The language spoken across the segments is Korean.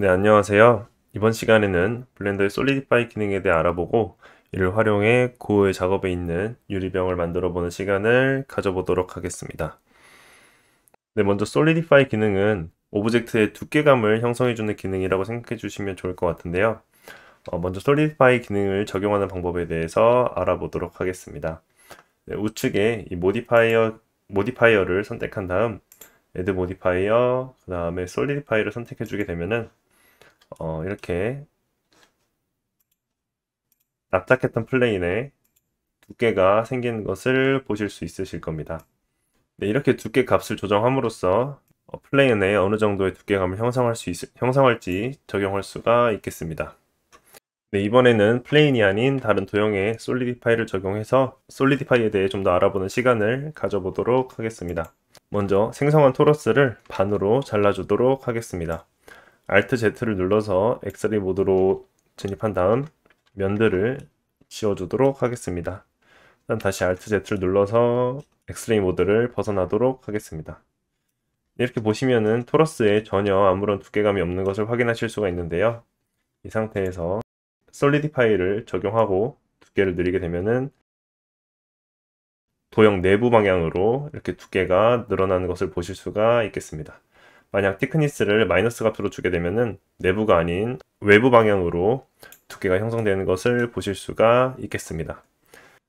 네, 안녕하세요. 이번 시간에는 블렌더의 솔리디파이 기능에 대해 알아보고 이를 활용해 고의 작업에 있는 유리병을 만들어 보는 시간을 가져보도록 하겠습니다. 네, 먼저 솔리디파이 기능은 오브젝트의 두께감을 형성해주는 기능이라고 생각해 주시면 좋을 것 같은데요. 어, 먼저 솔리디파이 기능을 적용하는 방법에 대해서 알아보도록 하겠습니다. 네, 우측에 이 모디파이어, 모디파이어를 선택한 다음 애드 모디파이어 그 다음에 솔리디파이 i 를 선택해 주게 되면은 어, 이렇게 납작했던 플레인에 두께가 생긴 것을 보실 수 있으실 겁니다. 네, 이렇게 두께 값을 조정함으로써 어, 플레인에 어느 정도의 두께감을 형성할 수 있, 형성할지 적용할 수가 있겠습니다. 네, 이번에는 플레인이 아닌 다른 도형의 솔리디파이를 적용해서 솔리디파이에 대해 좀 더 알아보는 시간을 가져보도록 하겠습니다. 먼저 생성한 토러스를 반으로 잘라주도록 하겠습니다. Alt Z를 눌러서 엑셀리 모드로 진입한 다음 면들을 지워주도록 하겠습니다. 일단 다시 Alt Z를 눌러서 엑스레이 모드를 벗어나도록 하겠습니다. 이렇게 보시면은 토러스에 전혀 아무런 두께감이 없는 것을 확인하실 수가 있는데요. 이 상태에서 솔리디파이를 적용하고 두께를 늘리게 되면은 도형 내부 방향으로 이렇게 두께가 늘어나는 것을 보실 수가 있겠습니다. 만약 티크니스를 마이너스 값으로 주게 되면은 내부가 아닌 외부 방향으로 두께가 형성되는 것을 보실 수가 있겠습니다.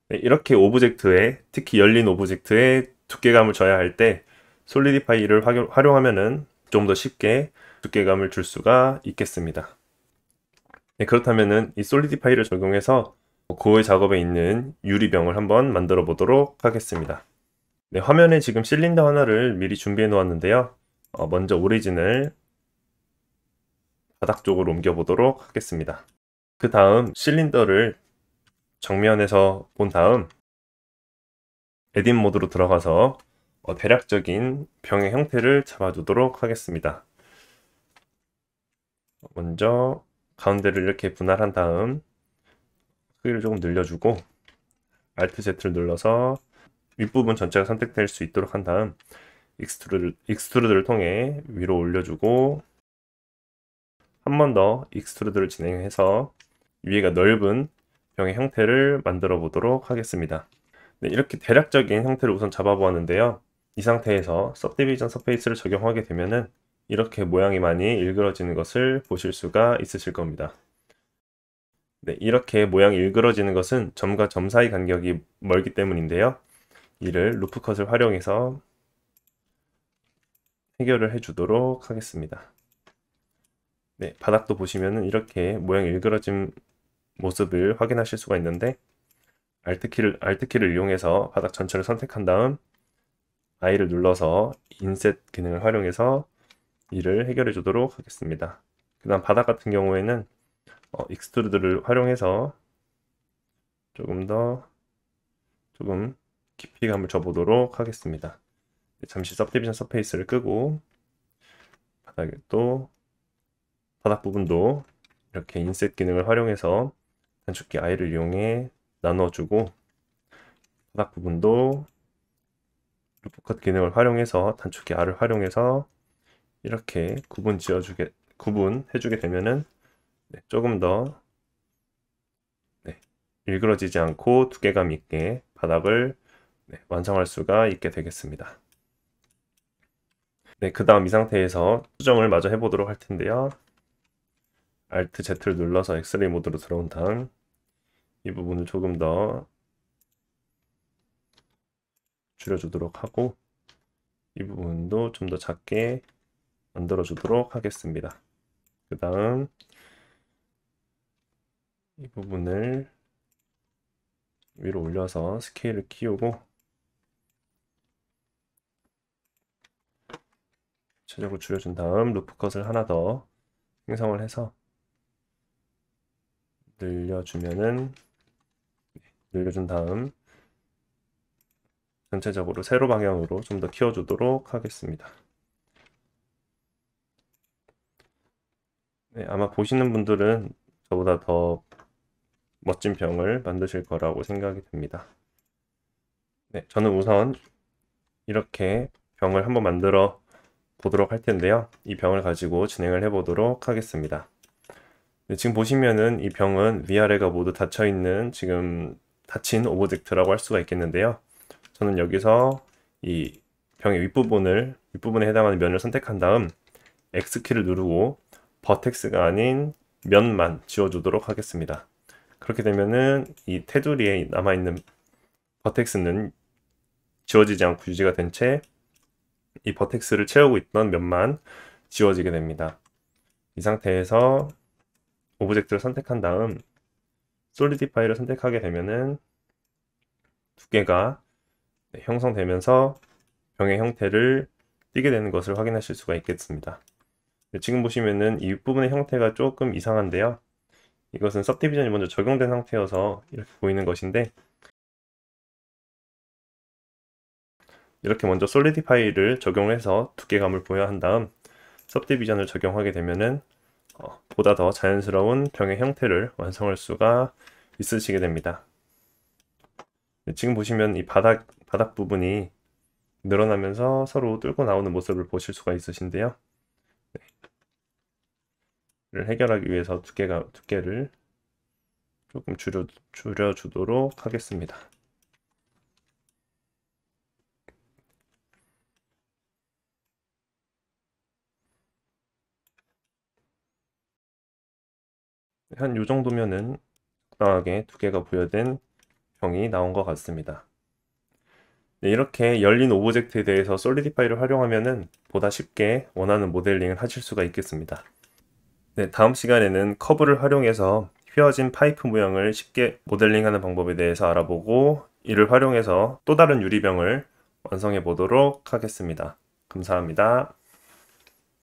네, 이렇게 오브젝트에 특히 열린 오브젝트에 두께감을 줘야 할 때 솔리디파이를 활용하면은 좀 더 쉽게 두께감을 줄 수가 있겠습니다. 네, 그렇다면은 이 솔리디파이를 적용해서 고의 작업에 있는 유리병을 한번 만들어 보도록 하겠습니다. 네, 화면에 지금 실린더 하나를 미리 준비해 놓았는데요. 어, 먼저 오리진을 바닥 쪽으로 옮겨보도록 하겠습니다. 그 다음 실린더를 정면에서 본 다음 에딧 모드로 들어가서 어, 대략적인 병의 형태를 잡아주도록 하겠습니다. 먼저 가운데를 이렇게 분할한 다음 크기를 조금 늘려주고 Alt Z를 눌러서 윗부분 전체가 선택될 수 있도록 한 다음 익스트루드, 익스트루드를 통해 위로 올려주고 한 번 더 익스트루드를 진행해서 위에가 넓은 병의 형태를 만들어 보도록 하겠습니다. 네, 이렇게 대략적인 형태를 우선 잡아보았는데요. 이 상태에서 서브디비전 서페이스를 적용하게 되면은 이렇게 모양이 많이 일그러지는 것을 보실 수가 있으실 겁니다. 네, 이렇게 모양이 일그러지는 것은 점과 점 사이 간격이 멀기 때문인데요. 이를 루프컷을 활용해서 해결을 해주도록 하겠습니다. 네, 바닥도 보시면은 이렇게 모양 일그러진 모습을 확인하실 수가 있는데 Alt키를, Alt키를 이용해서 바닥 전체를 선택한 다음 I를 눌러서 인셋 기능을 활용해서 이를 해결해 주도록 하겠습니다. 그 다음 바닥 같은 경우에는 어, 익스트루드를 활용해서 조금 더 조금 깊이감을 줘보도록 하겠습니다. 잠시 서브디비전 서페이스를 끄고 바닥에 또 바닥 부분도 이렇게 인셋 기능을 활용해서 단축키 I를 이용해 나눠주고 바닥 부분도 루프컷 기능을 활용해서 단축키 R을 활용해서 이렇게 구분 지어주게 구분해주게 되면은 네, 조금 더 네, 일그러지지 않고 두께감 있게 바닥을 네, 완성할 수가 있게 되겠습니다. 네, 그 다음 이 상태에서 수정을 마저 해보도록 할 텐데요. Alt Z를 눌러서 x 스레이 모드로 들어온 다음 이 부분을 조금 더 줄여주도록 하고 이 부분도 좀 더 작게 만들어 주도록 하겠습니다. 그 다음 이 부분을 위로 올려서 스케일을 키우고 전체적으로 줄여준 다음 루프컷을 하나 더 생성을 해서 늘려주면은 네, 늘려준 다음 전체적으로 세로 방향으로 좀 더 키워주도록 하겠습니다. 네, 아마 보시는 분들은 저보다 더 멋진 병을 만드실 거라고 생각이 됩니다 네, 저는 우선 이렇게 병을 한번 만들어 보도록 할 텐데요. 이 병을 가지고 진행을 해보도록 하겠습니다. 네, 지금 보시면은 이 병은 위아래가 모두 닫혀있는 지금 닫힌 오브젝트라고 할 수가 있겠는데요. 저는 여기서 이 병의 윗부분을 윗부분에 해당하는 면을 선택한 다음 X키를 누르고 버텍스가 아닌 면만 지워주도록 하겠습니다. 그렇게 되면은 이 테두리에 남아있는 버텍스는 지워지지 않고 유지가 된채 이 버텍스를 채우고 있던 면만 지워지게 됩니다. 이 상태에서 오브젝트를 선택한 다음 솔리디파이를 선택하게 되면은 두께가 네, 형성되면서 병의 형태를 띄게 되는 것을 확인하실 수가 있겠습니다. 네, 지금 보시면은 이 부분의 형태가 조금 이상한데요. 이것은 서티비전이 먼저 적용된 상태여서 이렇게 보이는 것인데 이렇게 먼저 솔리디파이를 적용해서 두께감을 보여한 다음 섭디비전을 적용하게 되면은 어, 보다 더 자연스러운 병의 형태를 완성할 수가 있으시게 됩니다. 네, 지금 보시면 이 바닥 바닥 부분이 늘어나면서 서로 뚫고 나오는 모습을 보실 수가 있으신데요. 네. 를 해결하기 위해서 두께가 두께를 조금 줄여 줄여 주도록 하겠습니다. 한요 정도면은 적당하게 두 개가 부여된 병이 나온 것 같습니다. 네, 이렇게 열린 오브젝트에 대해서 솔리디파이를 활용하면은 보다 쉽게 원하는 모델링을 하실 수가 있겠습니다. 네, 다음 시간에는 커브를 활용해서 휘어진 파이프 모양을 쉽게 모델링하는 방법에 대해서 알아보고 이를 활용해서 또 다른 유리병을 완성해 보도록 하겠습니다. 감사합니다.